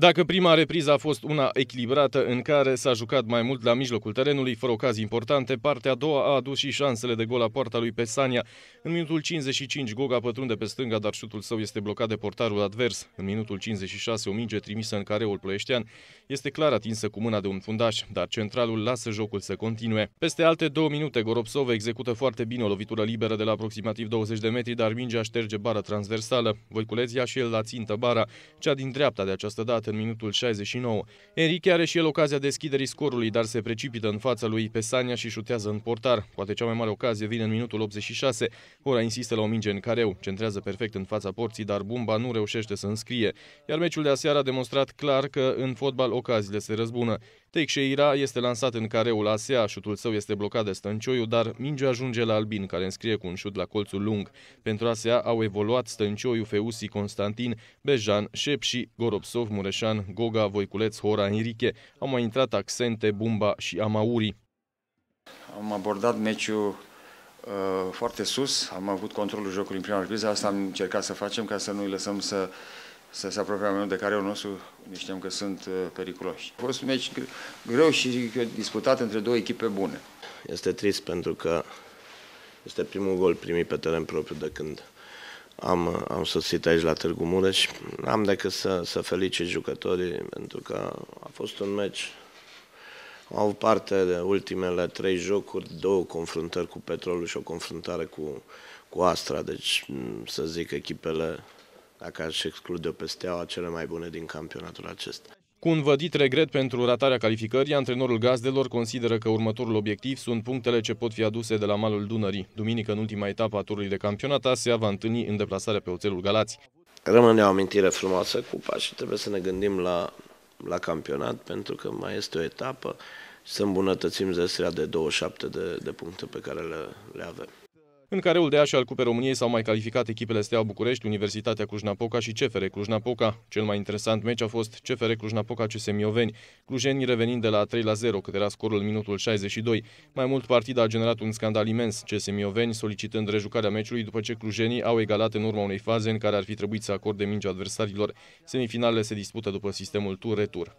Dacă prima repriză a fost una echilibrată în care s-a jucat mai mult la mijlocul terenului, fără ocazii importante, partea a doua a adus și șansele de gol la poarta lui Pesania. În minutul 55, Goga pătrunde pe stânga, dar șutul său este blocat de portarul advers. În minutul 56, o minge trimisă în careul ploieștean este clar atinsă cu mâna de un fundaș, dar centralul lasă jocul să continue. Peste alte două minute, Goropsov execută foarte bine o lovitură liberă de la aproximativ 20 de metri, dar mingea șterge bara transversală. Voiculeția și el la țintă bara, cea din dreapta de această dată în minutul 69. Enrique are și el ocazia deschiderii scorului, dar se precipită în fața lui Pesania și șutează în portar. Poate cea mai mare ocazie vine în minutul 86. Ora insistă la o minge în careu, centrează perfect în fața porții, dar Bumba nu reușește să înscrie. Iar meciul de aseară a demonstrat clar că în fotbal ocaziile se răzbună. Teixeira este lansat în careul ASEA, șutul său este blocat de Stăncioiu, dar mingea ajunge la Albin, care înscrie cu un șut la colțul lung. Pentru ASEA au evoluat Stăncioiu, Feusi, Constantin, Bejan, Șepși, și Mureșan, Goga, Voiculeț, Hora, Enrique. Au mai intrat Accente, Bumba și Amauri. Am abordat meciul uh, foarte sus, am avut controlul jocului în prima repriză, asta am încercat să facem ca să nu îi lăsăm să uh, să se apropie mai de nu nostru, ne știam că sunt uh, periculoși. A fost un meci greu și disputat între două echipe bune. Este trist pentru că este primul gol primit pe teren propriu de când am, uh, am sosit aici la Târgu Mureș. am decât să, să felicit jucătorii pentru că a fost un meci au avut parte de ultimele trei jocuri, două confruntări cu Petrolul și o confruntare cu, cu Astra, deci să zic echipele dacă aș exclude-o pe steaua, cele mai bune din campionatul acesta. Cu un vădit regret pentru ratarea calificării, antrenorul gazdelor consideră că următorul obiectiv sunt punctele ce pot fi aduse de la malul Dunării. Duminică, în ultima etapă a turului de campionat, se va întâlni în deplasare pe oțelul Galați. Rămâne o amintire frumoasă cupa și trebuie să ne gândim la, la campionat, pentru că mai este o etapă și să îmbunătățim zestrea de 27 de, de puncte pe care le, le avem. În careul de așa al Cupei României s-au mai calificat echipele Steaua București, Universitatea Cluj-Napoca și CFR Cluj-Napoca. Cel mai interesant meci a fost CFR Cluj-Napoca CS Mioveni, clujenii revenind de la 3 la 0, cât era scorul în minutul 62. Mai mult, partida a generat un scandal imens, CS Mioveni solicitând rejucarea meciului după ce clujenii au egalat în urma unei faze în care ar fi trebuit să acorde mingea adversarilor. Semifinalele se dispută după sistemul tur-retur.